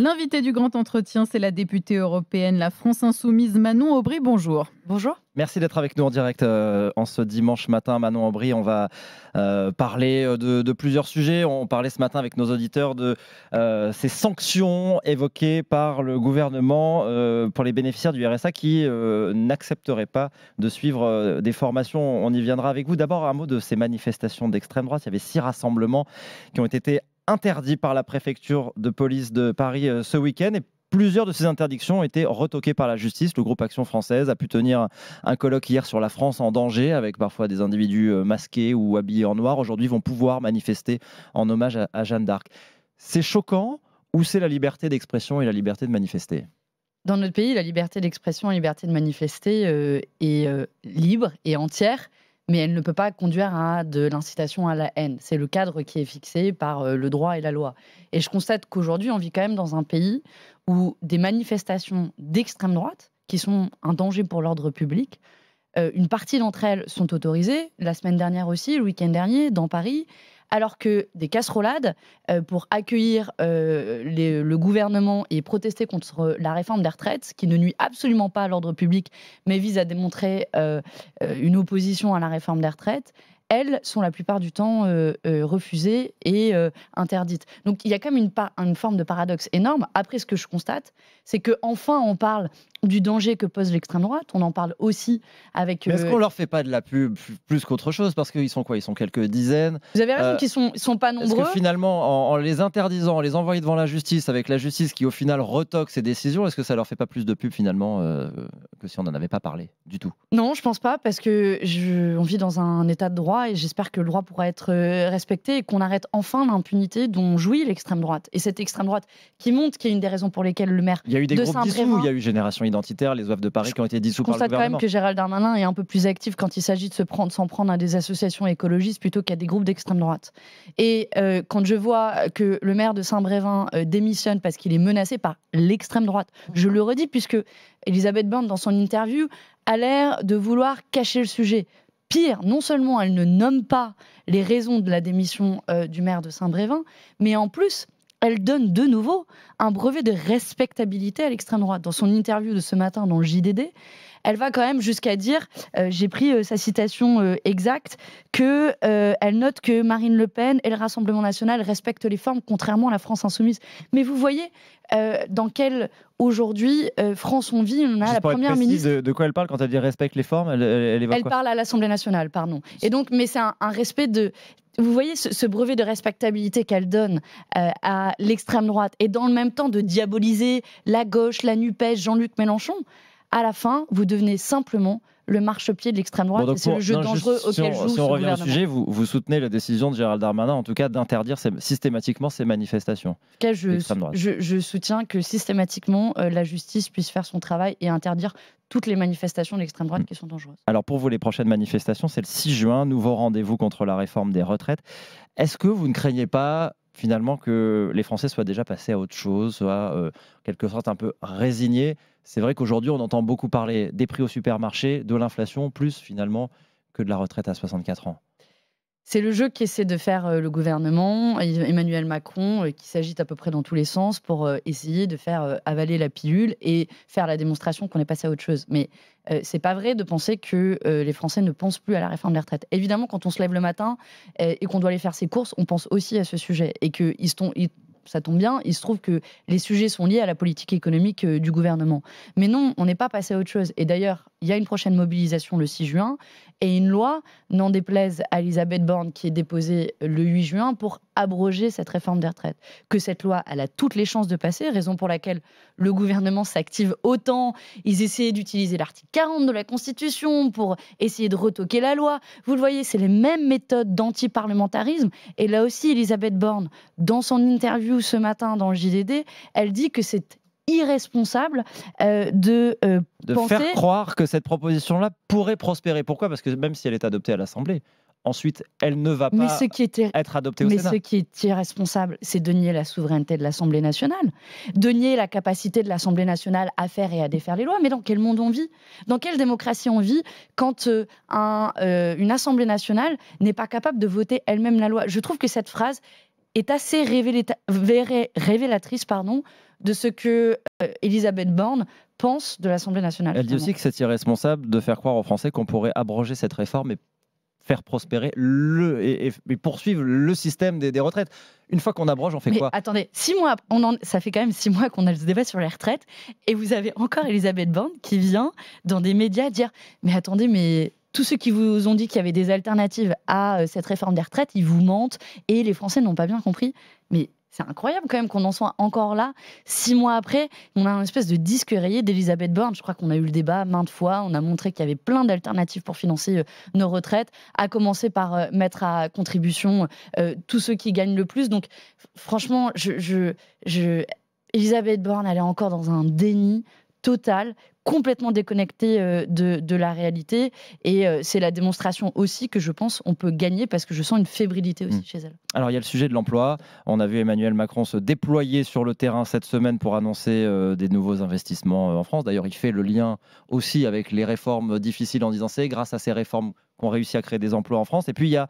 L'invité du grand entretien, c'est la députée européenne La France Insoumise, Manon Aubry. Bonjour. Bonjour. Merci d'être avec nous en direct euh, en ce dimanche matin, Manon Aubry. On va euh, parler euh, de, plusieurs sujets. On parlait ce matin avec nos auditeurs de ces sanctions évoquées par le gouvernement pour les bénéficiaires du RSA qui n'accepteraient pas de suivre des formations. On y viendra avec vous. D'abord, un mot de ces manifestations d'extrême droite. Il y avait six rassemblements qui ont été interdit par la préfecture de police de Paris euh, ce week-end. Et Plusieurs de ces interdictions ont été retoquées par la justice. Le groupe Action Française a pu tenir un colloque hier sur la France en danger, avec parfois des individus euh, masqués ou habillés en noir. Aujourd'hui, vont pouvoir manifester en hommage à, Jeanne d'Arc. C'est choquant ou c'est la liberté d'expression et la liberté de manifester Dans notre pays, la liberté d'expression et la liberté de manifester euh, est libre et entière mais elle ne peut pas conduire à de l'incitation à la haine. C'est le cadre qui est fixé par euh, le droit et la loi. Et je constate qu'aujourd'hui, on vit quand même dans un pays où des manifestations d'extrême droite, qui sont un danger pour l'ordre public, euh, une partie d'entre elles sont autorisées. La semaine dernière aussi, le week-end dernier, dans Paris, alors que des casserolades euh, pour accueillir euh, le gouvernement et protester contre euh, la réforme des retraites, qui ne nuit absolument pas à l'ordre public, mais vise à démontrer une opposition à la réforme des retraites, elles sont la plupart du temps euh, euh, refusées et euh, interdites. Donc il y a quand même une, une, forme de paradoxe énorme. Après, ce que je constate, c'est que enfin on parle du danger que pose l'extrême droite. On en parle aussi avec. Est-ce qu'on leur fait pas de la pub plus qu'autre chose parce qu'ils sont quoi Ils sont quelques dizaines. Vous avez raison qu'ils sont sont pas nombreux. — Est-ce que finalement, en, les interdisant, en les envoyant devant la justice, avec la justice qui au final retoque ces décisions, est-ce que ça leur fait pas plus de pub finalement que si on n'en avait pas parlé du tout Non, je pense pas parce que on vit dans un état de droit et j'espère que le droit pourra être euh, respecté et qu'on arrête enfin l'impunité dont jouit l'extrême droite. Et cette extrême droite qui monte, qui est une des raisons pour lesquelles le maire. Il y a eu des groupes dissous, il y a eu Génération Identitaire, les Oeuvres de Paris qui ont été dissous par le gouvernement. Je constate quand même que Gérald Darmanin est un peu plus actif quand il s'agit de se prendre, s'en prendre à des associations écologistes plutôt qu'à des groupes d'extrême droite. Et euh, quand je vois que le maire de Saint-Brévin euh, démissionne parce qu'il est menacé par l'extrême droite, je le redis puisque Elisabeth Borne, dans son interview, a l'air de vouloir cacher le sujet. Pire, non seulement elle ne nomme pas les raisons de la démission euh, du maire de Saint-Brévin, mais en plus, elle donne de nouveau un brevet de respectabilité à l'extrême droite. Dans son interview de ce matin dans le JDD, elle va quand même jusqu'à dire, euh, j'ai pris euh, sa citation euh, exacte, qu'elle note que Marine Le Pen et le Rassemblement national respectent les formes, contrairement à la France insoumise. Mais vous voyez dans quelle aujourd'hui France on vit. On a la première ministre. De, quoi elle parle quand elle dit respecte les formes Elle, parle à l'Assemblée nationale, pardon. Et donc, mais c'est un, respect de vous voyez ce, brevet de respectabilité qu'elle donne euh, à l'extrême droite et dans le même temps de diaboliser la gauche, la NUPES, Jean-Luc Mélenchon, à la fin, vous devenez simplement le marchepied de l'extrême droite. c'est le jeu dangereux auquel si on, joue si on revient au sujet, vous, soutenez la décision de Gérald Darmanin, en tout cas, d'interdire systématiquement ces manifestations. En cas, je, soutiens que systématiquement, euh, la justice puisse faire son travail et interdire toutes les manifestations de l'extrême droite hmm. qui sont dangereuses. Alors pour vous, les prochaines manifestations, c'est le 6 juin, nouveau rendez-vous contre la réforme des retraites. Est-ce que vous ne craignez pas finalement que les Français soient déjà passés à autre chose, soient euh, quelque sorte un peu résignés c'est vrai qu'aujourd'hui, on entend beaucoup parler des prix au supermarché, de l'inflation, plus finalement que de la retraite à 64 ans. C'est le jeu qu'essaie de faire euh, le gouvernement, Emmanuel Macron, euh, qui s'agite à peu près dans tous les sens pour euh, essayer de faire avaler la pilule et faire la démonstration qu'on est passé à autre chose. Mais c'est pas vrai de penser que les Français ne pensent plus à la réforme de la retraite. Évidemment, quand on se lève le matin et qu'on doit aller faire ses courses, on pense aussi à ce sujet et qu'ils ça tombe bien, il se trouve que les sujets sont liés à la politique économique euh, du gouvernement. Mais non, on n'est pas passé à autre chose. Et d'ailleurs, il y a une prochaine mobilisation le 6 juin et une loi, n'en déplaise à Elisabeth Borne, qui est déposée le 8 juin pour abroger cette réforme des retraites. Que cette loi, elle a toutes les chances de passer, raison pour laquelle le gouvernement s'active autant. Ils essayaient d'utiliser l'article 40 de la Constitution pour essayer de retoquer la loi. Vous le voyez, c'est les mêmes méthodes d'anti-parlementarisme. Et là aussi, Elisabeth Borne, dans son interview ce matin dans le JDD, elle dit que c'est irresponsable euh, de, euh, de faire croire que cette proposition-là pourrait prospérer. Pourquoi Parce que même si elle est adoptée à l'Assemblée, Ensuite, elle ne va pas être adoptée au mais Sénat. Mais ce qui est irresponsable, c'est de nier la souveraineté de l'Assemblée nationale, de nier la capacité de l'Assemblée nationale à faire et à défaire les lois. Mais dans quel monde on vit Dans quelle démocratie on vit quand euh, un, euh, une Assemblée nationale n'est pas capable de voter elle-même la loi Je trouve que cette phrase est assez révélatrice pardon, de ce que euh, Elisabeth Borne pense de l'Assemblée nationale. Elle dit aussi que c'est irresponsable de faire croire aux Français qu'on pourrait abroger cette réforme et faire prospérer le, et, poursuivre le système des, des retraites. Une fois qu'on abroge, on fait quoi Attendez, six mois, on en, ça fait quand même six mois qu'on a ce débat sur les retraites, et vous avez encore Elisabeth Borne qui vient dans des médias dire Mais attendez, mais tous ceux qui vous ont dit qu'il y avait des alternatives à euh, cette réforme des retraites, ils vous mentent et les Français n'ont pas bien compris. Mais c'est incroyable quand même qu'on en soit encore là. Six mois après, on a un espèce de disque rayé d'Elisabeth Borne. Je crois qu'on a eu le débat maintes fois. On a montré qu'il y avait plein d'alternatives pour financer euh, nos retraites, à commencer par euh, mettre à contribution euh, tous ceux qui gagnent le plus. Donc, franchement, Elisabeth Borne, elle est encore dans un déni. Total, complètement déconnectée euh, de, la réalité. Et euh, c'est la démonstration aussi que je pense on peut gagner parce que je sens une fébrilité aussi hmm. chez elle. Alors il y a le sujet de l'emploi. On a vu Emmanuel Macron se déployer sur le terrain cette semaine pour annoncer euh, des nouveaux investissements en France. D'ailleurs, il fait le lien aussi avec les réformes difficiles en disant c'est grâce à ces réformes qu'on réussit à créer des emplois en France. Et puis il y a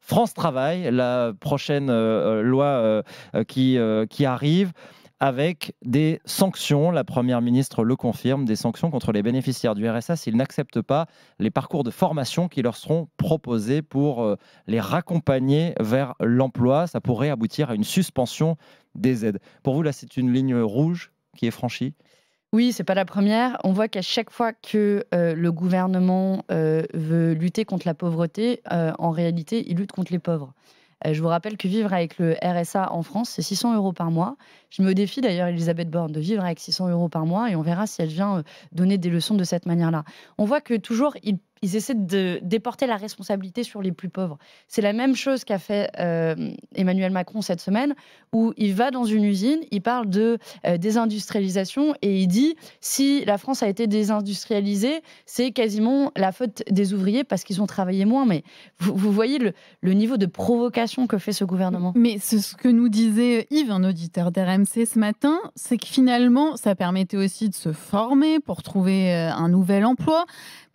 France Travail, la prochaine loi qui arrive avec des sanctions. La Première ministre le confirme, des sanctions contre les bénéficiaires du RSA s'ils n'acceptent pas les parcours de formation qui leur seront proposés pour euh, les raccompagner vers l'emploi. Ça pourrait aboutir à une suspension des aides. Pour vous, là, c'est une ligne rouge qui est franchie oui, ce n'est pas la première. On voit qu'à chaque fois que euh, le gouvernement euh, veut lutter contre la pauvreté, en réalité, il lutte contre les pauvres. Euh, je vous rappelle que vivre avec le RSA en France, c'est 600 euros par mois. Je me défie d'ailleurs, Elisabeth Borne, de vivre avec 600 euros par mois et on verra si elle vient euh, donner des leçons de cette manière-là. On voit que toujours, il ils essaient de déporter la responsabilité sur les plus pauvres. C'est la même chose qu'a fait euh, Emmanuel Macron cette semaine, où il va dans une usine, il parle de euh, désindustrialisation et il dit si la France a été désindustrialisée, c'est quasiment la faute des ouvriers parce qu'ils ont travaillé moins. Mais vous, voyez le, niveau de provocation que fait ce gouvernement. Mais ce que nous disait Yves, un auditeur d'RMC ce matin, c'est que finalement, ça permettait aussi de se former pour trouver euh, un nouvel emploi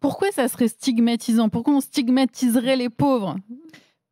pourquoi ça serait stigmatisant Pourquoi on stigmatiserait les pauvres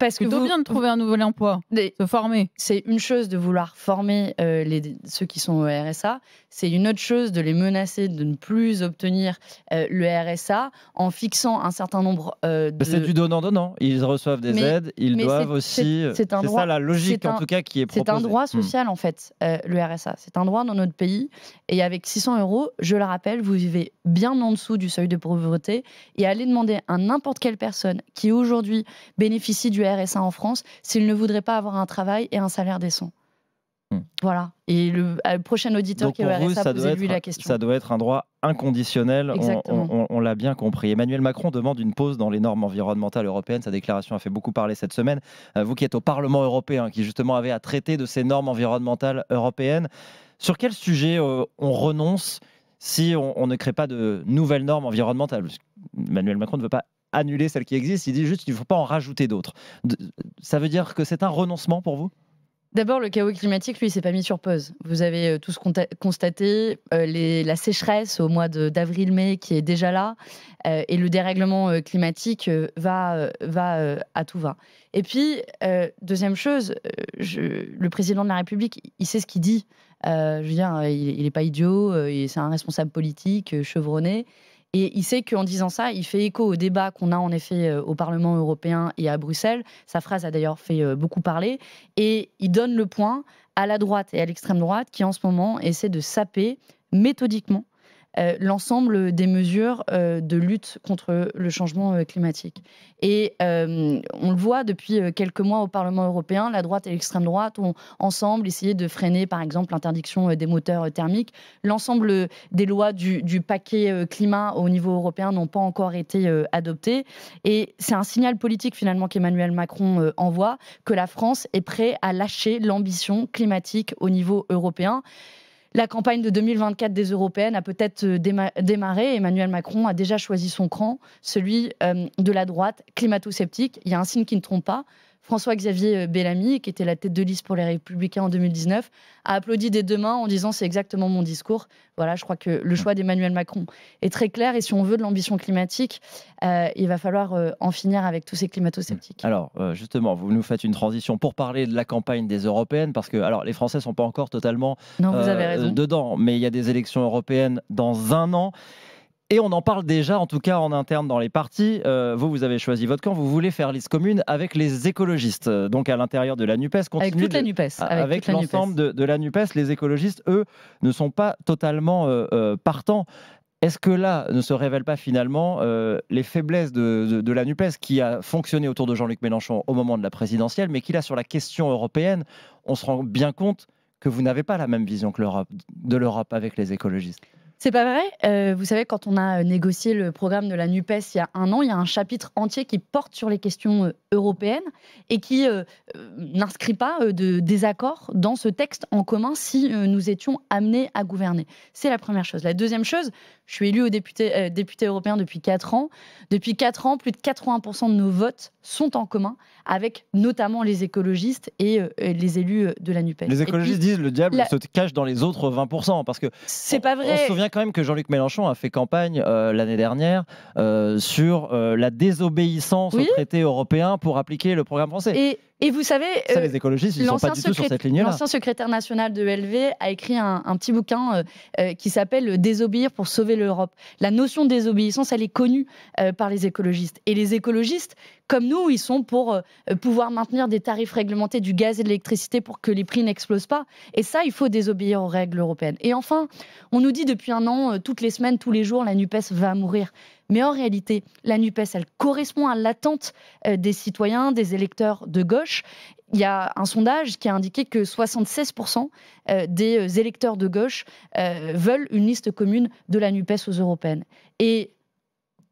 parce que bien de trouver un nouvel emploi, se former. C'est une chose de vouloir former euh, les, ceux qui sont au RSA, c'est une autre chose de les menacer de ne plus obtenir euh, le RSA en fixant un certain nombre euh, bah, de... C'est du donnant-donnant. Ils reçoivent des aides, ils doivent aussi... C'est ça la logique en tout cas qui est proposée. C'est un droit hmm. social en fait, le RSA. C'est un droit dans notre pays. Et avec 600 euros, je le rappelle, vous vivez bien en dessous du seuil de pauvreté. Et allez demander à n'importe quelle personne qui aujourd'hui bénéficie du RSA et ça en France s'ils ne voudraient pas avoir un travail et un salaire décent. Hmm. Voilà. Et le, prochain auditeur qui va répondre RSA, lui la question. Ça doit être un droit inconditionnel. On, l'a bien compris. Emmanuel Macron demande une pause dans les normes environnementales européennes. Sa déclaration a fait beaucoup parler cette semaine. Euh, vous qui êtes au Parlement européen, qui justement avait à traiter de ces normes environnementales européennes, sur quel sujet euh, on renonce si on, ne crée pas de nouvelles normes environnementales Emmanuel Macron ne veut pas annuler celles qui existent, il dit juste qu'il ne faut pas en rajouter d'autres. Ça veut dire que c'est un renoncement pour vous D'abord, le chaos climatique, lui, s'est pas mis sur pause. Vous avez euh, tous constaté euh, la sécheresse au mois d'avril-mai qui est déjà là, euh, et le dérèglement climatique va, va à tout va. Et puis, deuxième chose, le président de la République, il sait ce qu'il dit. je veux dire, il n'est pas idiot, c'est un responsable politique chevronné. Et il sait qu'en disant ça, il fait écho au débat qu'on a en effet euh, au Parlement européen et à Bruxelles. Sa phrase a d'ailleurs fait euh, beaucoup parler. Et il donne le point à la droite et à l'extrême droite qui en ce moment essaient de saper méthodiquement euh, l'ensemble des mesures euh, de lutte contre le changement euh, climatique. Et on le voit depuis quelques mois au Parlement européen, la droite et l'extrême droite ont ensemble essayé de freiner, par exemple, l'interdiction des moteurs thermiques. L'ensemble des lois du, du paquet climat au niveau européen n'ont pas encore été adoptées. Et c'est un signal politique, finalement, qu'Emmanuel Macron envoie, que la France est prête à lâcher l'ambition climatique au niveau européen. La campagne de 2024 des européennes a peut-être euh, démarré. Emmanuel Macron a déjà choisi son cran, celui euh, de la droite climato-sceptique. Il y a un signe qui ne trompe pas. François-Xavier euh, Bellamy, qui était la tête de liste pour les Républicains en 2019, a applaudi des deux mains en disant c'est exactement mon discours. Voilà, je crois que le choix d'Emmanuel Macron est très clair et si on veut de l'ambition climatique, euh, il va falloir euh, en finir avec tous ces climato-sceptiques. Alors, justement, vous nous faites une transition pour parler de la campagne des européennes parce que alors les Français ne sont pas encore totalement dedans, mais il y a des élections européennes dans un an. Et on en parle déjà, en tout cas en interne dans les partis. Euh, vous, vous avez choisi votre camp. Vous voulez faire liste commune avec les écologistes, euh, donc à l'intérieur de la NUPES. Avec toute la NUPES. Avec, l'ensemble de, la NUPES. Les écologistes, eux, ne sont pas totalement euh, partants. Est-ce que là ne se révèlent pas finalement les faiblesses de, la NUPES qui a fonctionné autour de Jean-Luc Mélenchon au moment de la présidentielle, mais qui là sur la question européenne, on se rend bien compte que vous n'avez pas la même vision que de l'Europe avec les écologistes c'est pas vrai. Euh, vous savez, quand on a euh, négocié le programme de la NUPES il y a un an, il y a un chapitre entier qui porte sur les questions euh, européennes et qui n'inscrit pas de désaccord dans ce texte en commun si nous étions amenés à gouverner. C'est la première chose. La deuxième chose, je suis élu au député, député européen depuis 4 ans. Depuis 4 ans, plus de 80% de nos votes sont en commun avec notamment les écologistes et les élus de la NUPES. Les écologistes disent le diable se cache dans les autres 20%. Parce que c'est pas vrai quand même que Jean-Luc Mélenchon a fait campagne euh, l'année dernière euh, sur euh, la désobéissance au traité européen pour appliquer le programme français. Et vous savez, euh, les écologistes, ils L'ancien secrétaire national de LV a écrit un, petit bouquin euh, euh, qui s'appelle Désobéir pour sauver l'Europe. La notion de désobéissance, elle est connue par les écologistes. Et les écologistes, comme nous, ils sont pour pouvoir maintenir des tarifs réglementés du gaz et de l'électricité pour que les prix n'explosent pas. Et ça, il faut désobéir aux règles européennes. Et enfin, on nous dit depuis un an, toutes les semaines, tous les jours, la NUPES va mourir. Mais en réalité, la NUPES, elle correspond à l'attente euh, des citoyens, des électeurs de gauche. Il y a un sondage qui a indiqué que 76% euh, des euh, électeurs de gauche veulent une liste commune de la NUPES aux européennes. Et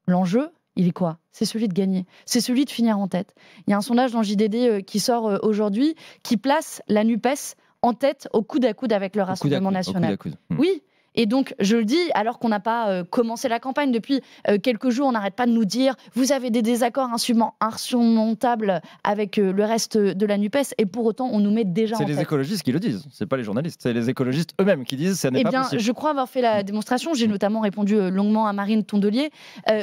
l'enjeu, il est quoi C'est celui de gagner, c'est celui de finir en tête. Il y a un sondage dans JDD qui sort aujourd'hui qui place la NUPES en tête au coude à coude avec le Rassemblement national. Hmm. Oui, et donc, je le dis, alors qu'on n'a pas euh, commencé la campagne depuis euh, quelques jours, on n'arrête pas de nous dire vous avez des désaccords insurmontables avec euh, le reste de la NUPES, et pour autant, on nous met déjà en C'est les écologistes qui le disent, ce c'est pas les journalistes, c'est les écologistes eux-mêmes qui disent ça n'est eh pas bien, possible. Je crois avoir fait la démonstration, j'ai notamment répondu longuement à Marine Tondelier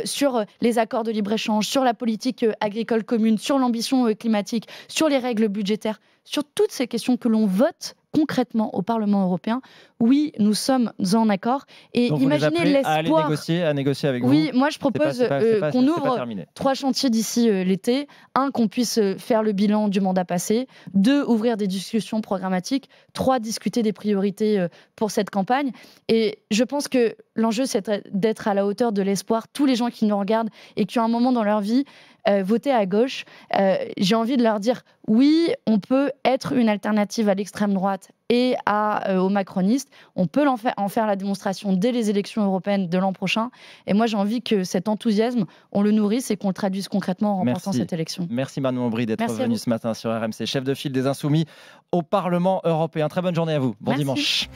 sur les accords de libre-échange, sur la politique agricole commune, sur l'ambition climatique, sur les règles budgétaires, sur toutes ces questions que l'on vote concrètement au Parlement européen. Oui, nous sommes en accord. Et imaginez l'espoir. À négocier, à négocier avec oui, moi je propose euh, qu'on ouvre trois chantiers d'ici euh, l'été. Un, qu'on puisse euh, faire le bilan du mandat passé. Deux, ouvrir des discussions programmatiques. Trois, discuter des priorités pour cette campagne. Et je pense que l'enjeu, c'est d'être à la hauteur de l'espoir. Tous les gens qui nous regardent et qui ont un moment dans leur vie euh, voter à gauche, euh, j'ai envie de leur dire oui, on peut être une alternative à l'extrême droite et à, euh, aux macronistes. On peut en faire, la démonstration dès les élections européennes de l'an prochain. Et moi, j'ai envie que cet enthousiasme, on le nourrisse et qu'on le traduise concrètement en remportant cette élection. Merci Manon Aubry d'être venue ce matin sur RMC, chef de file des Insoumis au Parlement européen. Très bonne journée à vous. Bon dimanche.